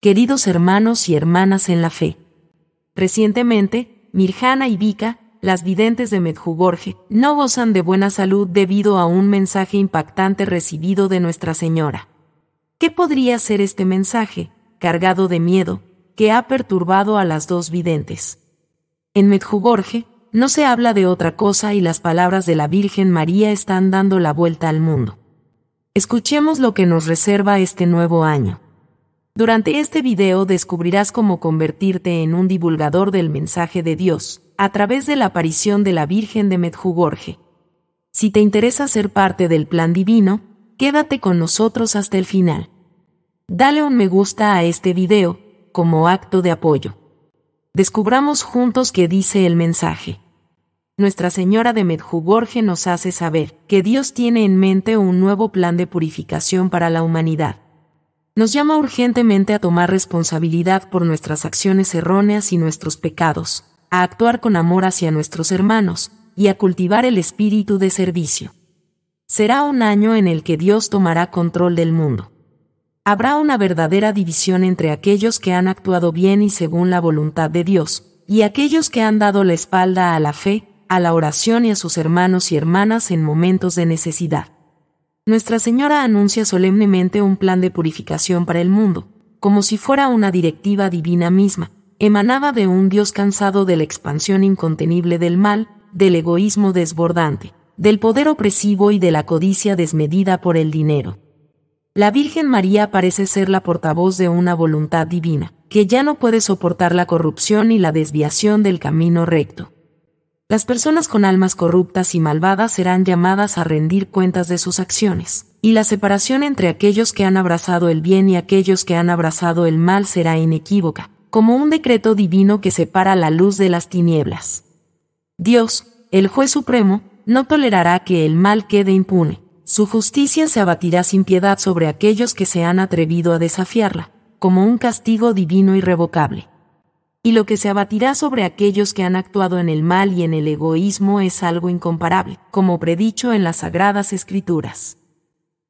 Queridos hermanos y hermanas en la fe. Recientemente, Mirjana y Vika, las videntes de Medjugorje, no gozan de buena salud debido a un mensaje impactante recibido de Nuestra Señora. ¿Qué podría ser este mensaje, cargado de miedo, que ha perturbado a las dos videntes? En Medjugorje, no se habla de otra cosa y las palabras de la Virgen María están dando la vuelta al mundo. Escuchemos lo que nos reserva este nuevo año. Durante este video descubrirás cómo convertirte en un divulgador del mensaje de Dios, a través de la aparición de la Virgen de Medjugorje. Si te interesa ser parte del plan divino, quédate con nosotros hasta el final. Dale un me gusta a este video, como acto de apoyo. Descubramos juntos qué dice el mensaje. Nuestra Señora de Medjugorje nos hace saber que Dios tiene en mente un nuevo plan de purificación para la humanidad nos llama urgentemente a tomar responsabilidad por nuestras acciones erróneas y nuestros pecados, a actuar con amor hacia nuestros hermanos, y a cultivar el espíritu de servicio. Será un año en el que Dios tomará control del mundo. Habrá una verdadera división entre aquellos que han actuado bien y según la voluntad de Dios, y aquellos que han dado la espalda a la fe, a la oración y a sus hermanos y hermanas en momentos de necesidad. Nuestra Señora anuncia solemnemente un plan de purificación para el mundo, como si fuera una directiva divina misma, emanada de un Dios cansado de la expansión incontenible del mal, del egoísmo desbordante, del poder opresivo y de la codicia desmedida por el dinero. La Virgen María parece ser la portavoz de una voluntad divina, que ya no puede soportar la corrupción y la desviación del camino recto. Las personas con almas corruptas y malvadas serán llamadas a rendir cuentas de sus acciones, y la separación entre aquellos que han abrazado el bien y aquellos que han abrazado el mal será inequívoca, como un decreto divino que separa la luz de las tinieblas. Dios, el juez supremo, no tolerará que el mal quede impune. Su justicia se abatirá sin piedad sobre aquellos que se han atrevido a desafiarla, como un castigo divino irrevocable y lo que se abatirá sobre aquellos que han actuado en el mal y en el egoísmo es algo incomparable, como predicho en las sagradas escrituras.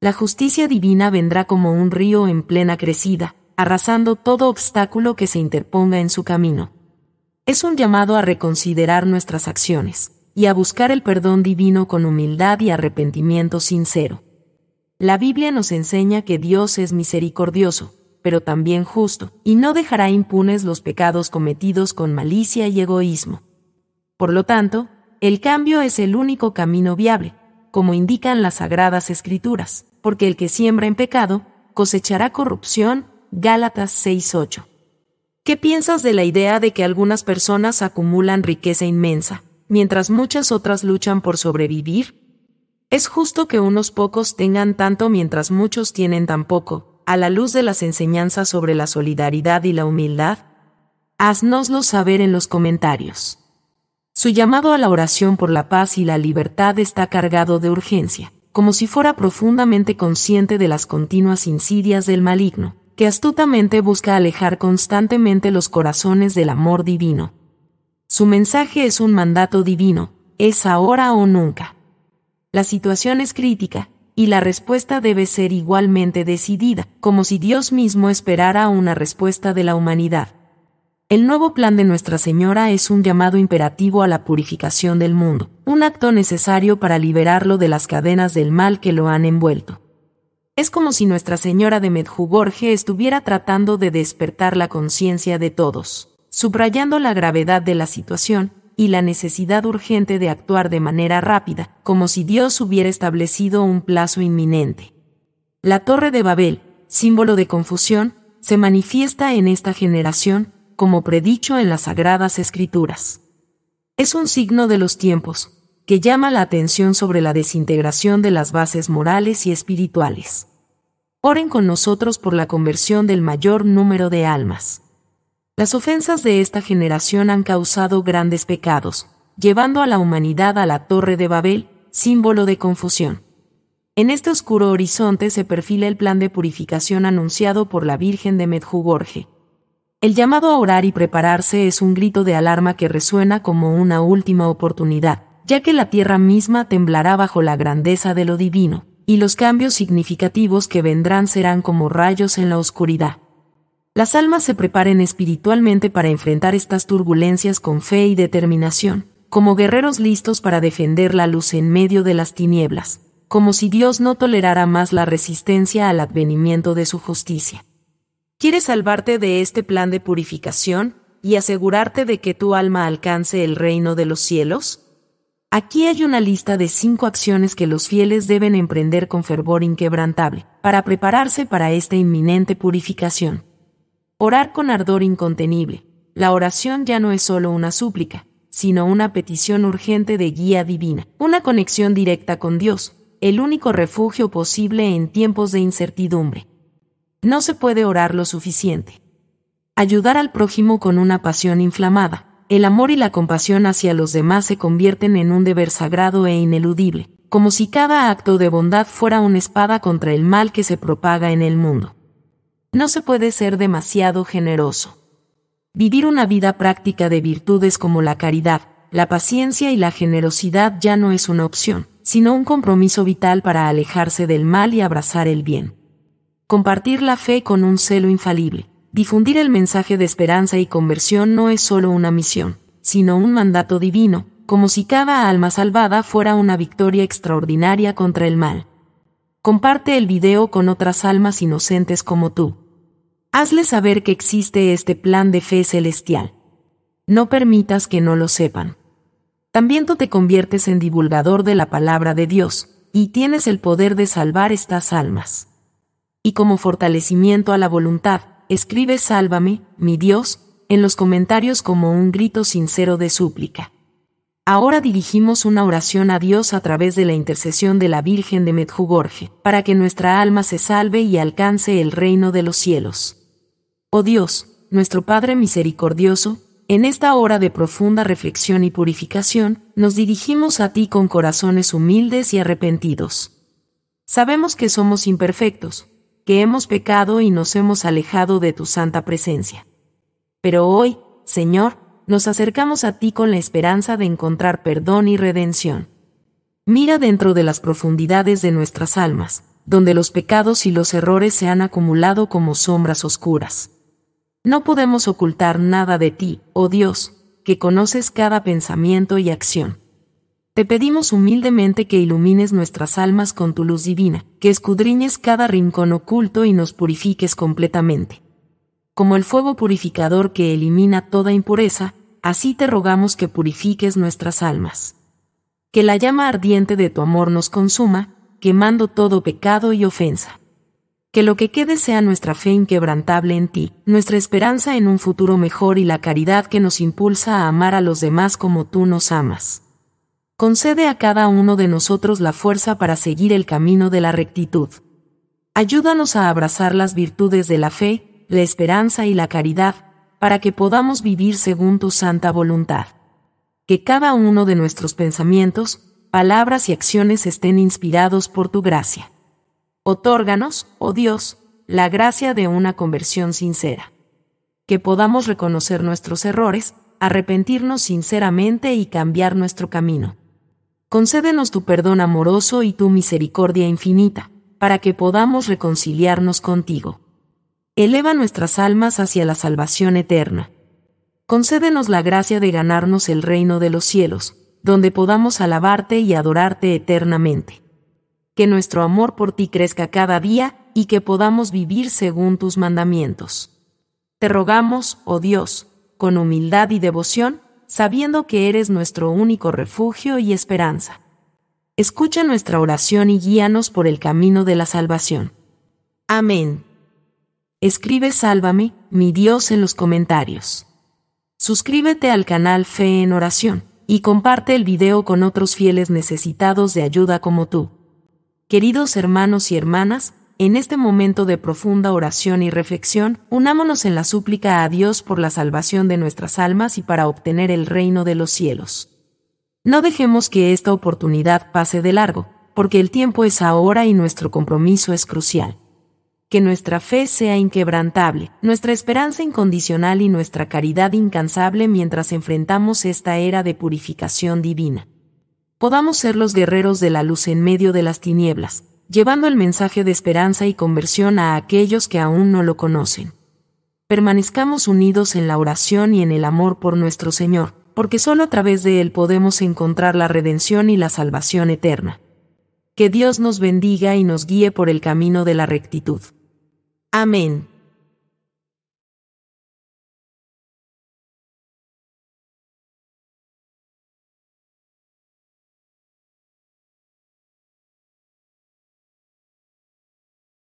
La justicia divina vendrá como un río en plena crecida, arrasando todo obstáculo que se interponga en su camino. Es un llamado a reconsiderar nuestras acciones, y a buscar el perdón divino con humildad y arrepentimiento sincero. La Biblia nos enseña que Dios es misericordioso, pero también justo, y no dejará impunes los pecados cometidos con malicia y egoísmo. Por lo tanto, el cambio es el único camino viable, como indican las sagradas escrituras, porque el que siembra en pecado, cosechará corrupción. Gálatas 6:8. ¿Qué piensas de la idea de que algunas personas acumulan riqueza inmensa, mientras muchas otras luchan por sobrevivir? Es justo que unos pocos tengan tanto mientras muchos tienen tan poco, a la luz de las enseñanzas sobre la solidaridad y la humildad? Haznoslo saber en los comentarios. Su llamado a la oración por la paz y la libertad está cargado de urgencia, como si fuera profundamente consciente de las continuas insidias del maligno, que astutamente busca alejar constantemente los corazones del amor divino. Su mensaje es un mandato divino, es ahora o nunca. La situación es crítica, y la respuesta debe ser igualmente decidida, como si Dios mismo esperara una respuesta de la humanidad. El nuevo plan de Nuestra Señora es un llamado imperativo a la purificación del mundo, un acto necesario para liberarlo de las cadenas del mal que lo han envuelto. Es como si Nuestra Señora de Medjugorje estuviera tratando de despertar la conciencia de todos, subrayando la gravedad de la situación, y la necesidad urgente de actuar de manera rápida, como si Dios hubiera establecido un plazo inminente. La Torre de Babel, símbolo de confusión, se manifiesta en esta generación, como predicho en las Sagradas Escrituras. Es un signo de los tiempos, que llama la atención sobre la desintegración de las bases morales y espirituales. Oren con nosotros por la conversión del mayor número de almas. Las ofensas de esta generación han causado grandes pecados, llevando a la humanidad a la Torre de Babel, símbolo de confusión. En este oscuro horizonte se perfila el plan de purificación anunciado por la Virgen de Medjugorje. El llamado a orar y prepararse es un grito de alarma que resuena como una última oportunidad, ya que la tierra misma temblará bajo la grandeza de lo divino, y los cambios significativos que vendrán serán como rayos en la oscuridad las almas se preparen espiritualmente para enfrentar estas turbulencias con fe y determinación, como guerreros listos para defender la luz en medio de las tinieblas, como si Dios no tolerara más la resistencia al advenimiento de su justicia. ¿Quieres salvarte de este plan de purificación y asegurarte de que tu alma alcance el reino de los cielos? Aquí hay una lista de cinco acciones que los fieles deben emprender con fervor inquebrantable, para prepararse para esta inminente purificación. Orar con ardor incontenible. La oración ya no es solo una súplica, sino una petición urgente de guía divina, una conexión directa con Dios, el único refugio posible en tiempos de incertidumbre. No se puede orar lo suficiente. Ayudar al prójimo con una pasión inflamada, el amor y la compasión hacia los demás se convierten en un deber sagrado e ineludible, como si cada acto de bondad fuera una espada contra el mal que se propaga en el mundo no se puede ser demasiado generoso. Vivir una vida práctica de virtudes como la caridad, la paciencia y la generosidad ya no es una opción, sino un compromiso vital para alejarse del mal y abrazar el bien. Compartir la fe con un celo infalible, difundir el mensaje de esperanza y conversión no es solo una misión, sino un mandato divino, como si cada alma salvada fuera una victoria extraordinaria contra el mal. Comparte el video con otras almas inocentes como tú. Hazle saber que existe este plan de fe celestial. No permitas que no lo sepan. También tú te conviertes en divulgador de la palabra de Dios, y tienes el poder de salvar estas almas. Y como fortalecimiento a la voluntad, escribe Sálvame, mi Dios, en los comentarios como un grito sincero de súplica. Ahora dirigimos una oración a Dios a través de la intercesión de la Virgen de Medjugorje, para que nuestra alma se salve y alcance el reino de los cielos. Oh Dios, nuestro Padre misericordioso, en esta hora de profunda reflexión y purificación, nos dirigimos a ti con corazones humildes y arrepentidos. Sabemos que somos imperfectos, que hemos pecado y nos hemos alejado de tu santa presencia. Pero hoy, Señor, nos acercamos a ti con la esperanza de encontrar perdón y redención. Mira dentro de las profundidades de nuestras almas, donde los pecados y los errores se han acumulado como sombras oscuras. No podemos ocultar nada de ti, oh Dios, que conoces cada pensamiento y acción. Te pedimos humildemente que ilumines nuestras almas con tu luz divina, que escudriñes cada rincón oculto y nos purifiques completamente. Como el fuego purificador que elimina toda impureza, así te rogamos que purifiques nuestras almas. Que la llama ardiente de tu amor nos consuma, quemando todo pecado y ofensa que lo que quede sea nuestra fe inquebrantable en ti, nuestra esperanza en un futuro mejor y la caridad que nos impulsa a amar a los demás como tú nos amas. Concede a cada uno de nosotros la fuerza para seguir el camino de la rectitud. Ayúdanos a abrazar las virtudes de la fe, la esperanza y la caridad, para que podamos vivir según tu santa voluntad. Que cada uno de nuestros pensamientos, palabras y acciones estén inspirados por tu gracia. Otórganos, oh Dios, la gracia de una conversión sincera. Que podamos reconocer nuestros errores, arrepentirnos sinceramente y cambiar nuestro camino. Concédenos tu perdón amoroso y tu misericordia infinita, para que podamos reconciliarnos contigo. Eleva nuestras almas hacia la salvación eterna. Concédenos la gracia de ganarnos el reino de los cielos, donde podamos alabarte y adorarte eternamente que nuestro amor por ti crezca cada día, y que podamos vivir según tus mandamientos. Te rogamos, oh Dios, con humildad y devoción, sabiendo que eres nuestro único refugio y esperanza. Escucha nuestra oración y guíanos por el camino de la salvación. Amén. Escribe Sálvame, mi Dios, en los comentarios. Suscríbete al canal Fe en Oración y comparte el video con otros fieles necesitados de ayuda como tú. Queridos hermanos y hermanas, en este momento de profunda oración y reflexión, unámonos en la súplica a Dios por la salvación de nuestras almas y para obtener el reino de los cielos. No dejemos que esta oportunidad pase de largo, porque el tiempo es ahora y nuestro compromiso es crucial. Que nuestra fe sea inquebrantable, nuestra esperanza incondicional y nuestra caridad incansable mientras enfrentamos esta era de purificación divina podamos ser los guerreros de la luz en medio de las tinieblas, llevando el mensaje de esperanza y conversión a aquellos que aún no lo conocen. Permanezcamos unidos en la oración y en el amor por nuestro Señor, porque solo a través de Él podemos encontrar la redención y la salvación eterna. Que Dios nos bendiga y nos guíe por el camino de la rectitud. Amén.